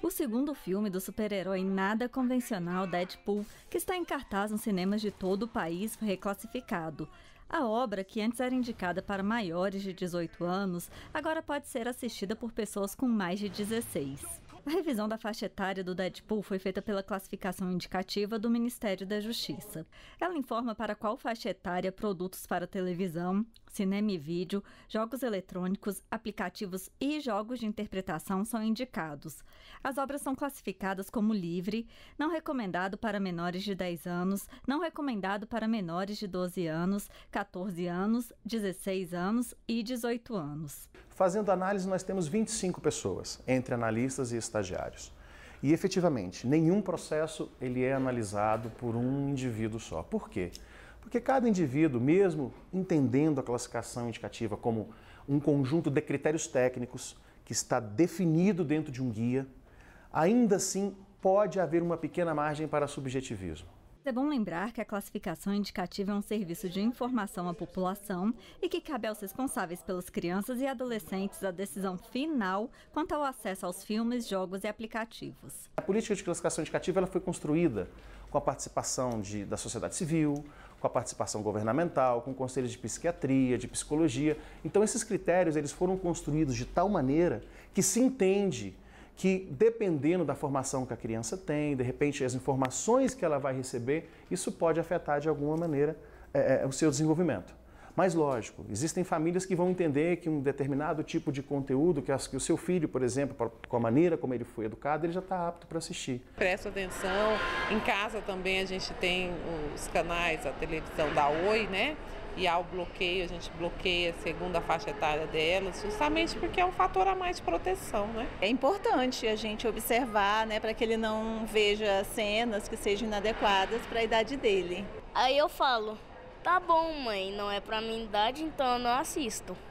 O segundo filme do super-herói nada convencional Deadpool, que está em cartaz nos cinemas de todo o país, foi reclassificado. A obra, que antes era indicada para maiores de 18 anos, agora pode ser assistida por pessoas com mais de 16. A revisão da faixa etária do Deadpool foi feita pela classificação indicativa do Ministério da Justiça. Ela informa para qual faixa etária produtos para televisão, cinema e vídeo, jogos eletrônicos, aplicativos e jogos de interpretação são indicados. As obras são classificadas como livre, não recomendado para menores de 10 anos, não recomendado para menores de 12 anos, 14 anos, 16 anos e 18 anos. Fazendo análise, nós temos 25 pessoas, entre analistas e estagiários. E efetivamente, nenhum processo ele é analisado por um indivíduo só. Por quê? Porque cada indivíduo, mesmo entendendo a classificação indicativa como um conjunto de critérios técnicos que está definido dentro de um guia, ainda assim pode haver uma pequena margem para subjetivismo. É bom lembrar que a classificação indicativa é um serviço de informação à população e que cabe aos responsáveis pelas crianças e adolescentes a decisão final quanto ao acesso aos filmes, jogos e aplicativos. A política de classificação indicativa ela foi construída com a participação de, da sociedade civil, com a participação governamental, com conselhos de psiquiatria, de psicologia. Então esses critérios eles foram construídos de tal maneira que se entende que dependendo da formação que a criança tem, de repente as informações que ela vai receber, isso pode afetar de alguma maneira é, é o seu desenvolvimento. Mas lógico, existem famílias que vão entender que um determinado tipo de conteúdo, que, que o seu filho, por exemplo, com a maneira como ele foi educado, ele já está apto para assistir. Presta atenção, em casa também a gente tem os canais, a televisão da Oi, né? e ao bloqueio, a gente bloqueia a segunda faixa etária delas, justamente porque é um fator a mais de proteção, né? É importante a gente observar, né, para que ele não veja cenas que sejam inadequadas para a idade dele. Aí eu falo, tá bom, mãe, não é para minha idade, então eu não assisto.